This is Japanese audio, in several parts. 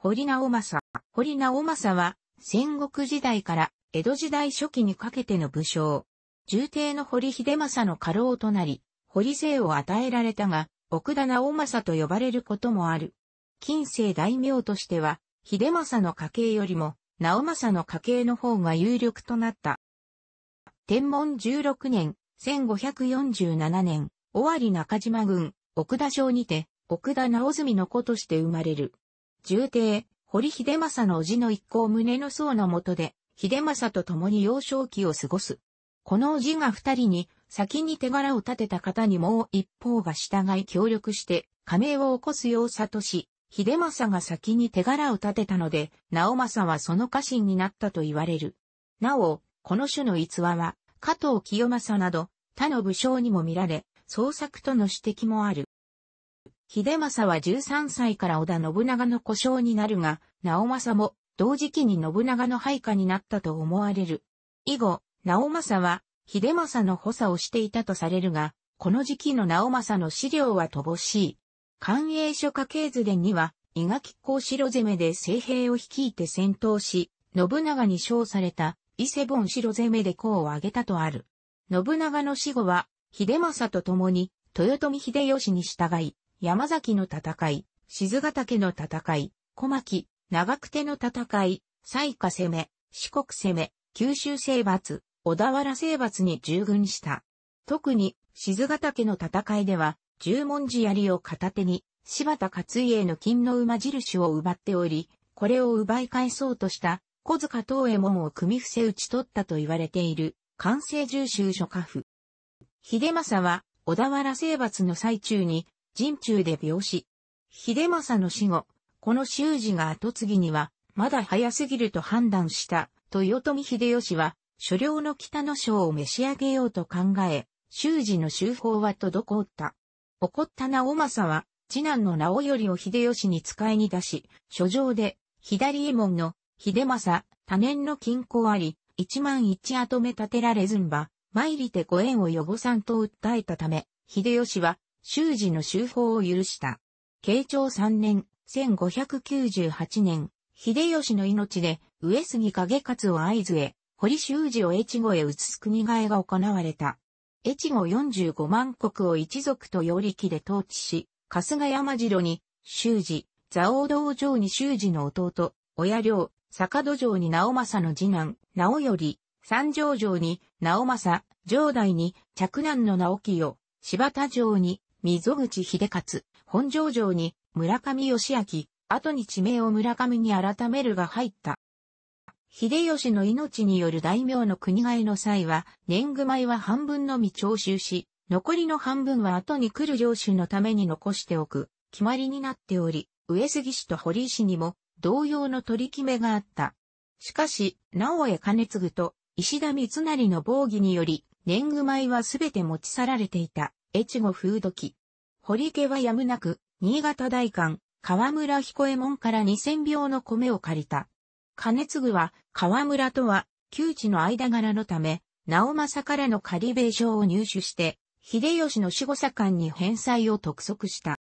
堀直政。堀直政は、戦国時代から江戸時代初期にかけての武将。重帝の堀秀政の家老となり、堀姓を与えられたが、奥田直政と呼ばれることもある。近世大名としては、秀政の家系よりも、直政の家系の方が有力となった。天文16年、1547年、尾張中島郡、奥田省にて、奥田直澄の子として生まれる。重帝、堀秀政の叔父の一行胸の層の下で、秀政と共に幼少期を過ごす。この叔父が二人に、先に手柄を立てた方にもう一方が従い協力して、加盟を起こすよう悟し、秀政が先に手柄を立てたので、直政はその家臣になったと言われる。なお、この種の逸話は、加藤清正など、他の武将にも見られ、創作との指摘もある。秀政は13歳から織田信長の故障になるが、直政も同時期に信長の配下になったと思われる。以後、直政は秀政の補佐をしていたとされるが、この時期の直政の資料は乏しい。官営書家系図伝には、伊垣公城攻めで政兵を率いて戦闘し、信長に称された伊勢本城攻めで功を挙げたとある。信長の死後は、秀政と共に、豊臣秀吉に従い、山崎の戦い、静ヶ岳の戦い、小牧、長久手の戦い、西下攻め、四国攻め、九州征伐、小田原征伐に従軍した。特に、静ヶ岳の戦いでは、十文字槍を片手に、柴田勝家の金の馬印を奪っており、これを奪い返そうとした、小塚東右衛門を組伏せ打ち取ったと言われている、関西重州諸家府。秀政は、小田原征伐の最中に、陣中で病死。秀政の死後、この修士が後継ぎには、まだ早すぎると判断した、豊臣秀吉は、所領の北の省を召し上げようと考え、修士の修法は滞った。怒った直政は、次男の直頼を秀吉に使いに出し、書状で、左衛門の、秀政、多年の均衡あり、一万一跡目立てられずんば、参りてご縁をよさんと訴えたため、秀吉は、修士の修法を許した。慶長3年、1598年、秀吉の命で、上杉景勝を合図へ、堀修士を越後へ移す国替えが行われた。越後45万国を一族とり力で統治し、春日山城に、修士、蔵王道場に修士の弟、親寮、坂戸城に直政の次男、直頼、三条城に直政、城代に着男の直清、柴田城に溝口秀勝、本上城に村上義明、後に地名を村上に改めるが入った。秀吉の命による大名の国替えの際は、年貢米は半分のみ徴収し、残りの半分は後に来る領主のために残しておく、決まりになっており、上杉氏と堀井氏にも同様の取り決めがあった。しかし、直江兼継と石田三成の防御により、年貢米はすべて持ち去られていた。越後風土記。堀家はやむなく、新潟大官、河村彦右衛門から二千0票の米を借りた。金継は、河村とは、旧地の間柄のため、直政からの仮米証を入手して、秀吉の守護者官に返済を督促した。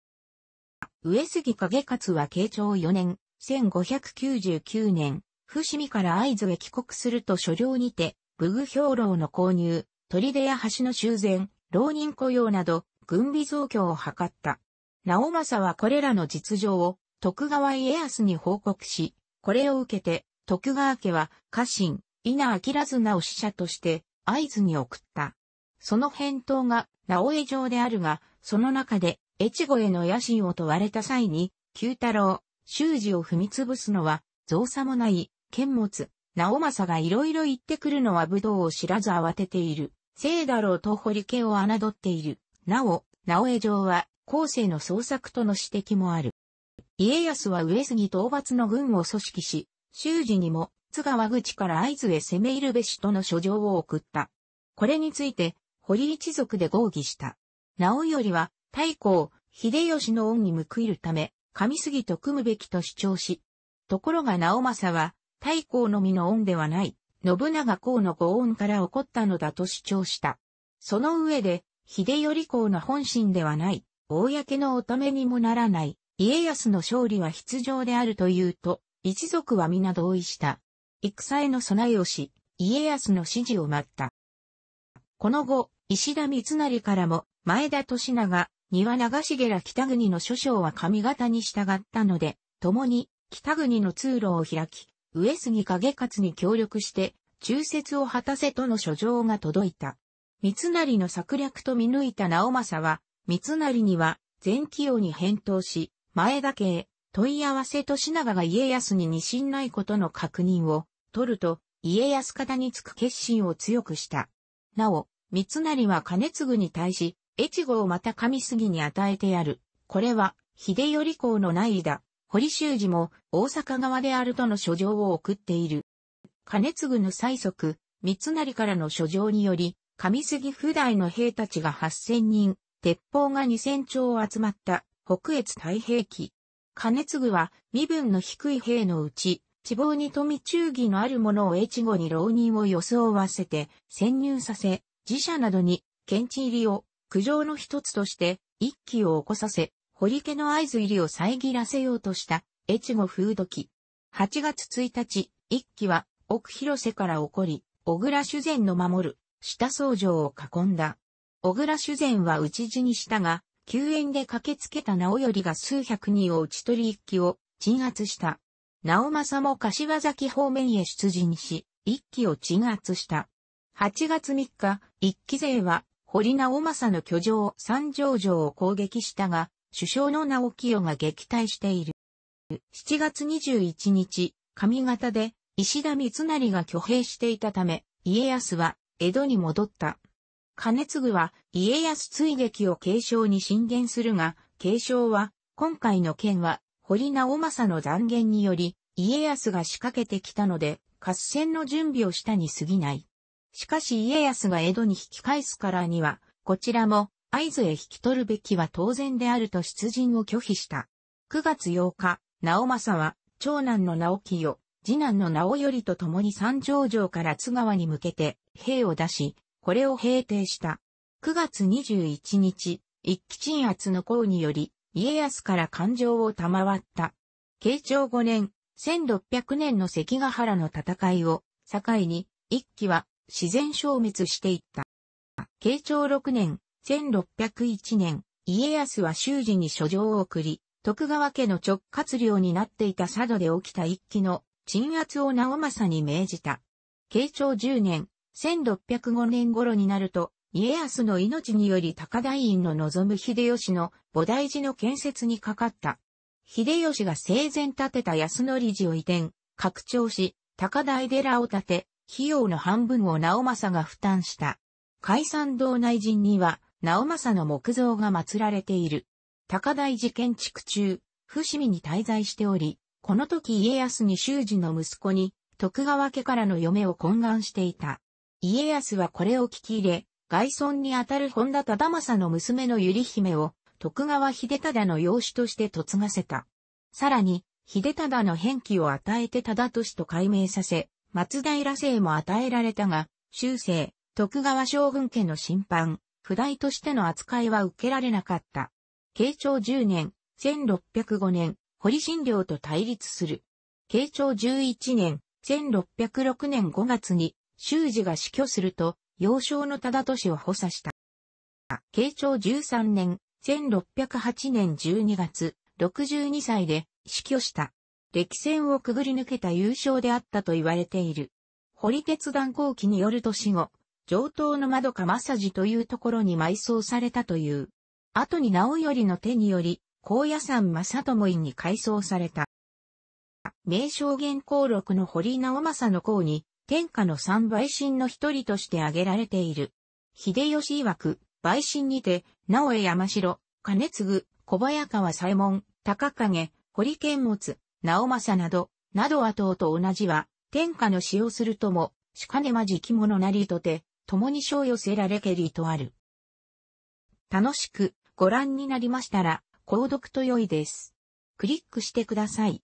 上杉景勝は慶長4年、1599年、伏見から合津へ帰国すると所領にて、武具兵糧の購入、砦や橋の修繕、浪人雇用など、軍備増強を図った。直政はこれらの実情を徳川家康に報告し、これを受けて徳川家は家臣、稲明綱を使者として合図に送った。その返答が直江城であるが、その中で越後への野心を問われた際に、九太郎、修二を踏み潰すのは、造作もない、剣持、直政がいろいろ言ってくるのは武道を知らず慌てている。聖だろうと堀家を侮っている。なお、直江城は後世の創作との指摘もある。家康は上杉討伐の軍を組織し、修士にも津川口から合図へ攻め入るべしとの書状を送った。これについて、堀一族で合議した。直頼は、太閤、秀吉の恩に報いるため、上杉と組むべきと主張し、ところが直政は、太閤のみの恩ではない、信長公のご恩から起こったのだと主張した。その上で、秀頼公の本心ではない、公のおためにもならない、家康の勝利は必要であるというと、一族は皆同意した。戦への備えをし、家康の指示を待った。この後、石田三成からも、前田利長、庭長重ら北国の諸将は上方に従ったので、共に北国の通路を開き、上杉景勝に協力して、忠説を果たせとの書状が届いた。三成の策略と見抜いた直政は、三成には、全期用に返答し、前田家へ、問い合わせと品川が家康に二心ないことの確認を、取ると、家康方につく決心を強くした。なお、三成は金継ぐに対し、越後をまた上杉に与えてやる。これは、秀頼公の内意だ。堀修二も大阪側であるとの書状を送っている。金継の催促、三成からの書状により、上杉不代の兵たちが8000人、鉄砲が2000丁集まった北越太平記。金継は身分の低い兵のうち、地望に富忠義のある者を越後に浪人を装わせて潜入させ、自社などに検知入りを苦情の一つとして一揆を起こさせ、堀家の合図入りを遮らせようとした、越後風土記。8月1日、一期は、奥広瀬から起こり、小倉修善の守る、下僧城を囲んだ。小倉修善は討ち死にしたが、救援で駆けつけた直頼が数百人を討ち取り一揆を鎮圧した。直政も柏崎方面へ出陣し、一揆を鎮圧した。8月3日、一揆勢は、堀直政の居城三条城を攻撃したが、首相の名を清が撃退している。7月21日、上方で石田三成が挙兵していたため、家康は江戸に戻った。兼次は家康追撃を継承に進言するが、継承は今回の件は堀直政の断言により家康が仕掛けてきたので合戦の準備をしたに過ぎない。しかし家康が江戸に引き返すからには、こちらも合図へ引き取るべきは当然であると出陣を拒否した。9月8日、直政は、長男の直清、次男の直頼と共に三条城から津川に向けて兵を出し、これを平定した。9月21日、一騎鎮圧の功により、家康から感情を賜った。慶長5年、1600年の関ヶ原の戦いを境に、一騎は自然消滅していった。慶長6年、1601年、家康は修士に書状を送り、徳川家の直轄領になっていた佐渡で起きた一揆の鎮圧を直政に命じた。慶長10年、1605年頃になると、家康の命により高台院の望む秀吉の菩提寺の建設にかかった。秀吉が生前建てた安則寺を移転、拡張し、高台寺を建て、費用の半分を直政が負担した。解散道内陣には、直政の木像が祀られている。高台寺建築中、伏見に滞在しており、この時家康に修二の息子に、徳川家からの嫁を懇願していた。家康はこれを聞き入れ、外孫にあたる本田忠政の娘の百合姫を、徳川秀忠の養子として嫁がせた。さらに、秀忠の変記を与えて忠俊と改名させ、松平姓も与えられたが、終生、徳川将軍家の審判、譜代としての扱いは受けられなかった。慶長10年、1605年、堀新領と対立する。慶長11年、1606年5月に、修士が死去すると、幼少の忠俊を補佐した。慶長13年、1608年12月、62歳で死去した。歴戦をくぐり抜けた優勝であったと言われている。堀鉄断後期によると死後、上等の窓か正治というところに埋葬されたという。後に直頼の手により、高野山正智院に改装された。名称元公録の堀直政の功に、天下の三陪臣の一人として挙げられている。秀吉曰く、陪臣にて、直江山城、金継、小早川左衛門、高影、堀剣物、直政など、などはと同じは、天下の使用するとも、しかねまじきものなりとて、共に賞を寄せられけりとある。楽しくご覧になりましたら、購読と良いです。クリックしてください。